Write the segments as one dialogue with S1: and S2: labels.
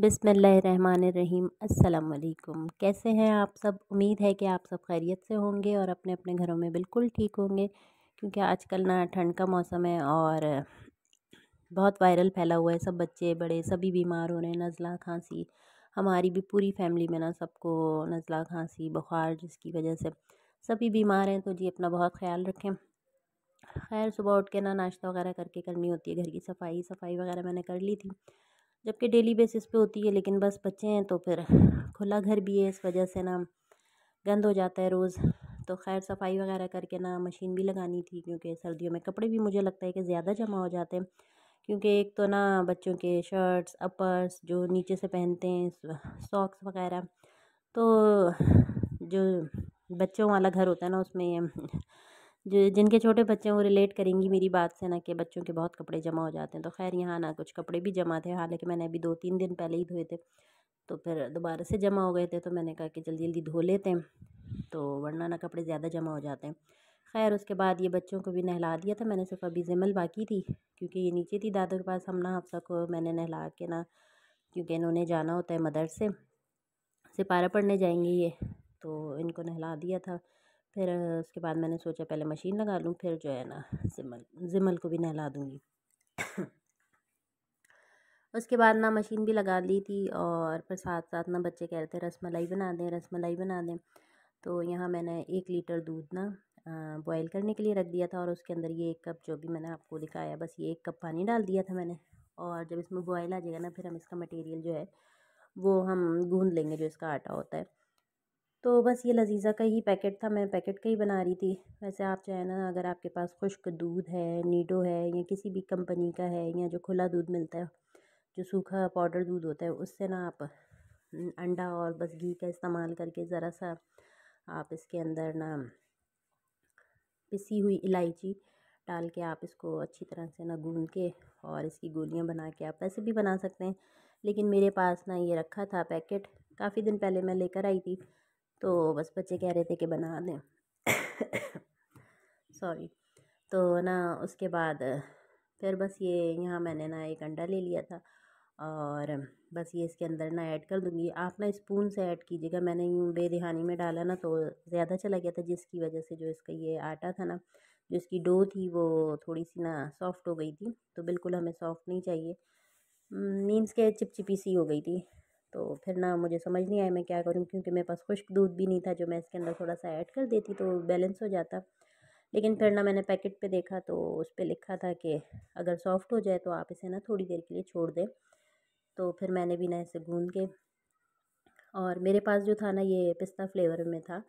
S1: बिसमीम अल्लाम कैसे हैं आप सब उम्मीद है कि आप सब खैरियत से होंगे और अपने अपने घरों में बिल्कुल ठीक होंगे क्योंकि आजकल ना ठंड का मौसम है और बहुत वायरल फैला हुआ है सब बच्चे बड़े सभी बीमार हो रहे हैं नज़ला खांसी हमारी भी पूरी फैमिली में ना सबको नज़ला खांसी बुखार जिसकी वजह से सभी बीमार हैं तो जी अपना बहुत ख्याल रखें खैर सुबह उठ के ना नाश्ता वगैरह करके करनी होती है घर की सफाई सफाई वगैरह मैंने कर ली थी जबकि डेली बेसिस पे होती है लेकिन बस बच्चे हैं तो फिर खुला घर भी है इस वजह से ना गंद हो जाता है रोज़ तो खैर सफाई वगैरह करके ना मशीन भी लगानी थी क्योंकि सर्दियों में कपड़े भी मुझे लगता है कि ज़्यादा जमा हो जाते हैं क्योंकि एक तो ना बच्चों के शर्ट्स अपर्स जो नीचे से पहनते हैं सॉक्स वगैरह तो जो बच्चों वाला घर होता है ना उसमें जो जिनके छोटे बच्चे हैं वो रिलेट करेंगी मेरी बात से ना कि बच्चों के बहुत कपड़े जमा हो जाते हैं तो खैर यहाँ ना कुछ कपड़े भी जमा थे हालांकि मैंने अभी दो तीन दिन पहले ही धोए थे तो फिर दोबारा से जमा हो गए थे तो मैंने कहा कि जल्दी जल्दी धो लेते हैं तो वरना ना कपड़े ज़्यादा जमा हो जाते हैं खैर उसके बाद ये बच्चों को भी नहला दिया था मैंने सिर्फ अभी ज़िमल बाकी थी क्योंकि ये नीचे थी दादा के पास हम ना हफ्सा को मैंने नहला के ना क्योंकि इन्होंने जाना होता है मदरसे सिपारा पढ़ने जाएंगे ये तो इनको नहला दिया था फिर उसके बाद मैंने सोचा पहले मशीन लगा लूँ फिर जो है ना जिमल जिमल को भी नहला दूँगी उसके बाद ना मशीन भी लगा ली थी और फिर साथ साथ ना बच्चे कह रहे थे रस मलाई बना दें रस मलाई बना दें तो यहाँ मैंने एक लीटर दूध ना बॉयल करने के लिए रख दिया था और उसके अंदर ये एक कप जो भी मैंने आपको दिखाया बस ये एक कप पानी डाल दिया था मैंने और जब इसमें बॉयल आ जाएगा ना फिर हम इसका मटेरियल जो है वो हम गूँध लेंगे जो इसका आटा होता है तो बस ये लजीज़ा का ही पैकेट था मैं पैकेट का ही बना रही थी वैसे आप चाहें ना अगर आपके पास खुश्क दूध है नीडो है या किसी भी कंपनी का है या जो खुला दूध मिलता है जो सूखा पाउडर दूध होता है उससे ना आप अंडा और बस घी का इस्तेमाल करके ज़रा सा आप इसके अंदर ना पिसी हुई इलायची डाल के आप इसको अच्छी तरह से ना गूंद के और इसकी गोलियां बना के आप वैसे भी बना सकते हैं लेकिन मेरे पास ना ये रखा था पैकेट काफ़ी दिन पहले मैं लेकर आई थी तो बस बच्चे कह रहे थे कि बना दें सॉरी तो ना उसके बाद फिर बस ये यहाँ मैंने ना एक अंडा ले लिया था और बस ये इसके अंदर ना ऐड कर दूँगी आप ना स्पून से ऐड कीजिएगा मैंने यूँ बेदहानी में डाला ना तो ज़्यादा चला गया था जिसकी वजह से जो इसका ये आटा था ना जो इसकी डो थी वो थोड़ी सी ना सॉफ़्ट हो गई थी तो बिल्कुल हमें सॉफ़्ट नहीं चाहिए मीन्स के चिपचिपी सी हो गई थी तो फिर ना मुझे समझ नहीं आया मैं क्या करूँ क्योंकि मेरे पास खुश्क दूध भी नहीं था जो मैं इसके अंदर थोड़ा सा ऐड कर देती तो बैलेंस हो जाता लेकिन फिर ना मैंने पैकेट पे देखा तो उस पर लिखा था कि अगर सॉफ़्ट हो जाए तो आप इसे ना थोड़ी देर के लिए छोड़ दें तो फिर मैंने भी ना इसे गूँध के और मेरे पास जो था ना ये पिस्ता फ्लेवर में था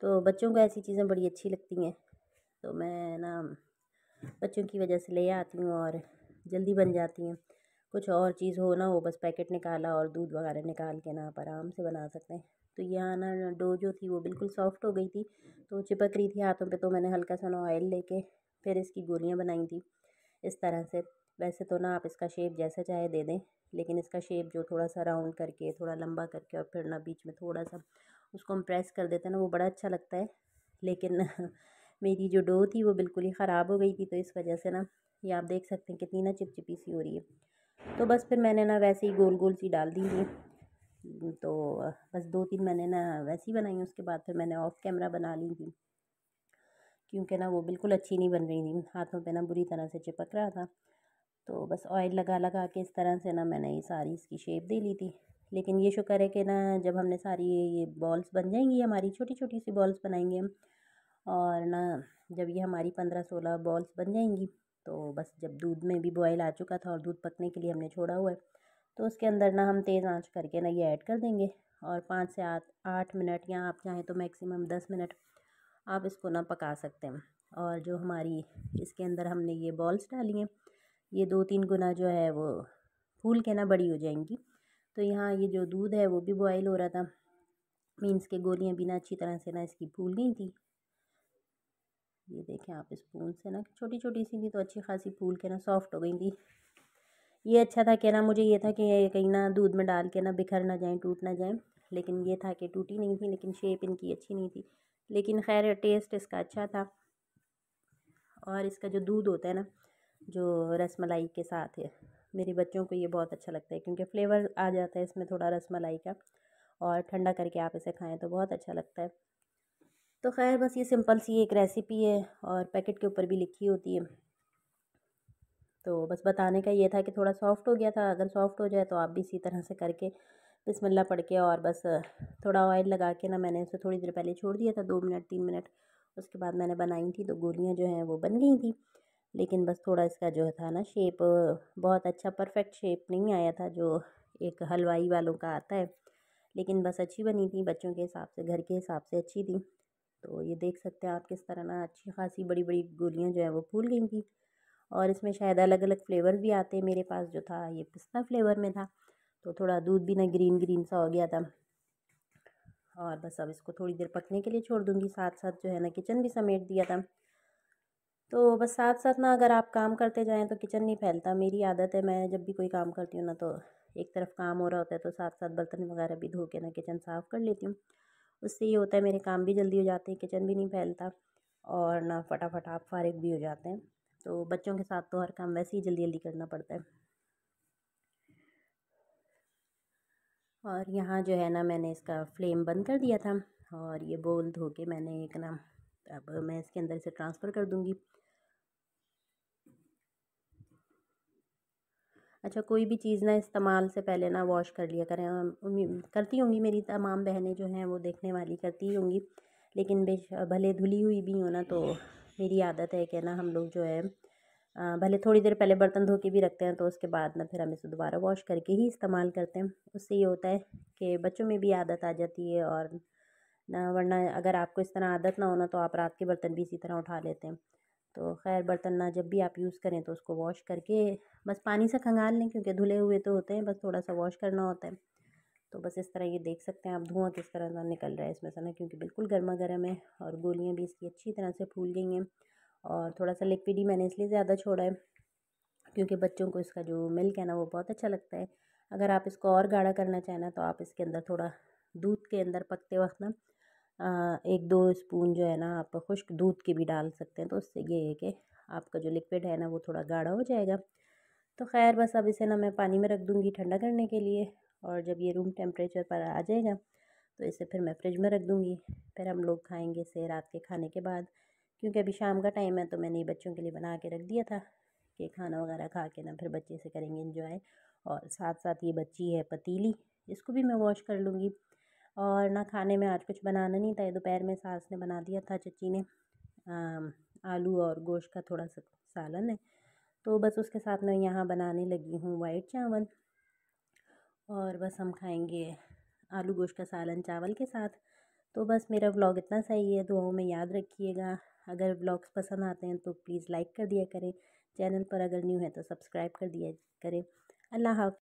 S1: तो बच्चों को ऐसी चीज़ें बड़ी अच्छी लगती हैं तो मैं ना बच्चों की वजह से ले आती हूँ और जल्दी बन जाती हैं कुछ और चीज़ हो ना वो बस पैकेट निकाला और दूध वगैरह निकाल के ना आप आराम से बना सकते हैं तो यहाँ ना डो जो थी वो बिल्कुल सॉफ्ट हो गई थी तो चिपक रही थी हाथों पे तो मैंने हल्का सा ना ऑयल लेके फिर इसकी गोलियाँ बनाई थी इस तरह से वैसे तो ना आप इसका शेप जैसा चाहे दे दें लेकिन इसका शेप जो थोड़ा सा राउंड करके थोड़ा लंबा करके और फिर ना बीच में थोड़ा सा उसको हम प्रेस कर देते हैं ना वो बड़ा अच्छा लगता है लेकिन मेरी जो डो थी वो बिल्कुल ही ख़राब हो गई थी तो इस वजह से ना ये आप देख सकते हैं कितनी ना चिपचिपी सी हो रही है तो बस फिर मैंने ना वैसे ही गोल गोल सी डाल दी थी तो बस दो तीन मैंने ना वैसी बनाई उसके बाद फिर मैंने ऑफ कैमरा बना ली थी क्योंकि ना वो बिल्कुल अच्छी नहीं बन रही थी हाथों पे ना बुरी तरह से चिपक रहा था तो बस ऑयल लगा लगा के इस तरह से ना मैंने ये सारी इसकी शेप दे ली थी लेकिन ये शुक्र है कि ना जब हमने सारी ये बॉल्स बन जाएंगी हमारी छोटी छोटी सी बॉल्स बनाएंगे हम और ना जब ये हमारी पंद्रह सोलह बॉल्स बन जाएंगी तो बस जब दूध में भी बॉयल आ चुका था और दूध पकने के लिए हमने छोड़ा हुआ है तो उसके अंदर ना हम तेज़ आंच करके ना ये ऐड कर देंगे और पाँच से आठ आठ मिनट या आप चाहें तो मैक्सिमम दस मिनट आप इसको ना पका सकते हैं और जो हमारी इसके अंदर हमने ये बॉल्स डाली हैं ये दो तीन गुना जो है वो फूल के ना बड़ी हो जाएंगी तो यहाँ ये जो दूध है वो भी बॉयल हो रहा था मीन्स के गोलियाँ भी ना अच्छी तरह से ना इसकी फूल गई थी ये देखें आप स्पून से ना छोटी छोटी सी थी तो अच्छी खासी फूल के ना सॉफ्ट हो गई थी ये अच्छा था कि ना मुझे ये था कि ये कहीं ना दूध में डाल के ना बिखर ना जाए टूट ना जाए लेकिन ये था कि टूटी नहीं थी लेकिन शेप इनकी अच्छी नहीं थी लेकिन खैर टेस्ट इसका अच्छा था और इसका जो दूध होता है ना जो रसमलाई के साथ है मेरे बच्चों को ये बहुत अच्छा लगता है क्योंकि फ्लेवर आ जाता है इसमें थोड़ा रसमलाई का और ठंडा करके आप इसे खाएं तो बहुत अच्छा लगता है तो खैर बस ये सिंपल सी एक रेसिपी है और पैकेट के ऊपर भी लिखी होती है तो बस बताने का ये था कि थोड़ा सॉफ्ट हो गया था अगर सॉफ्ट हो जाए तो आप भी इसी तरह से करके बिस्मिल्लाह पढ़ के और बस थोड़ा ऑयल लगा के ना मैंने उसे थोड़ी देर पहले छोड़ दिया था दो मिनट तीन मिनट उसके बाद मैंने बनाई थी तो गोलियाँ जो हैं वो बन गई थी लेकिन बस थोड़ा इसका जो था ना शेप बहुत अच्छा परफेक्ट शेप नहीं आया था जो एक हलवाई वालों का आता है लेकिन बस अच्छी बनी थी बच्चों के हिसाब से घर के हिसाब से अच्छी थी तो ये देख सकते हैं आप किस तरह ना अच्छी खासी बड़ी बड़ी गोलियाँ जो है वो फूल गई थी और इसमें शायद अलग अलग फ्लेवर भी आते हैं मेरे पास जो था ये पिस्ता फ्लेवर में था तो थोड़ा दूध भी ना ग्रीन ग्रीन सा हो गया था और बस अब इसको थोड़ी देर पकने के लिए छोड़ दूँगी साथ साथ जो है ना किचन भी समेट दिया था तो बस साथ साथ ना अगर आप काम करते जाएँ तो किचन नहीं फैलता मेरी आदत है मैं जब भी कोई काम करती हूँ ना तो एक तरफ काम हो रहा होता है तो साथ साथ बर्तन वगैरह भी धो के ना किचन साफ़ कर लेती हूँ उससे ये होता है मेरे काम भी जल्दी हो जाते हैं किचन भी नहीं फैलता और ना फटाफट आप फारिग भी हो जाते हैं तो बच्चों के साथ तो हर काम वैसे ही जल्दी जल्दी करना पड़ता है और यहाँ जो है ना मैंने इसका फ्लेम बंद कर दिया था और ये बोल धो के मैंने एक ना अब मैं इसके अंदर इसे ट्रांसफ़र कर दूँगी अच्छा कोई भी चीज़ ना इस्तेमाल से पहले ना वॉश कर लिया करें उम्मीद करती होंगी मेरी तमाम बहनें जो हैं वो देखने वाली करती होंगी लेकिन बेश भले धुली हुई भी हो ना तो मेरी आदत है कि ना हम लोग जो है भले थोड़ी देर पहले बर्तन धो के भी रखते हैं तो उसके बाद ना फिर हम इसे दोबारा वॉश करके ही इस्तेमाल करते हैं उससे ये होता है कि बच्चों में भी आदत आ जाती है और ना वरना अगर आपको इस तरह आदत ना होना तो आप रात के बर्तन भी इसी तरह उठा लेते हैं तो खैर बर्तन ना जब भी आप यूज़ करें तो उसको वॉश करके बस पानी से खंगाल लें क्योंकि धुले हुए तो होते हैं बस थोड़ा सा वॉश करना होता है तो बस इस तरह ये देख सकते हैं आप धुआं किस तरह का निकल रहा है इसमें से ना क्योंकि बिल्कुल गर्मा गर्म है और गोलियाँ भी इसकी अच्छी तरह से फूल गई हैं और थोड़ा सा लिक्विड ही मैंने इसलिए ज़्यादा छोड़ा है क्योंकि बच्चों को इसका जो मिल्क है ना वो बहुत अच्छा लगता है अगर आप इसको और गाढ़ा करना चाहें ना तो आप इसके अंदर थोड़ा दूध के अंदर पकते वक्त ना एक दो स्पून जो है ना आप खुश्क दूध के भी डाल सकते हैं तो उससे ये है कि आपका जो लिक्विड है ना वो थोड़ा गाढ़ा हो जाएगा तो खैर बस अब इसे ना मैं पानी में रख दूँगी ठंडा करने के लिए और जब ये रूम टेम्परेचर पर आ जाएगा तो इसे फिर मैं फ्रिज में रख दूँगी फिर हम लोग खाएँगे इसे रात के खाने के बाद क्योंकि अभी शाम का टाइम है तो मैंने ये बच्चों के लिए बना के रख दिया था कि खाना वगैरह खा के ना फिर बच्चे से करेंगे इंजॉय और साथ साथ ये बच्ची है पतीली इसको भी मैं वॉश कर लूँगी और ना खाने में आज कुछ बनाना नहीं था दोपहर में सास ने बना दिया था चची ने आलू और गोश्त का थोड़ा सा सालन है तो बस उसके साथ मैं यहाँ बनाने लगी हूँ वाइट चावल और बस हम खाएंगे आलू गोश्त का सालन चावल के साथ तो बस मेरा व्लॉग इतना सही है दुआओं में याद रखिएगा अगर व्लॉग्स पसंद आते हैं तो प्लीज़ लाइक कर दिया करें चैनल पर अगर न्यू है तो सब्सक्राइब कर दिया करें अल्लाह हाफ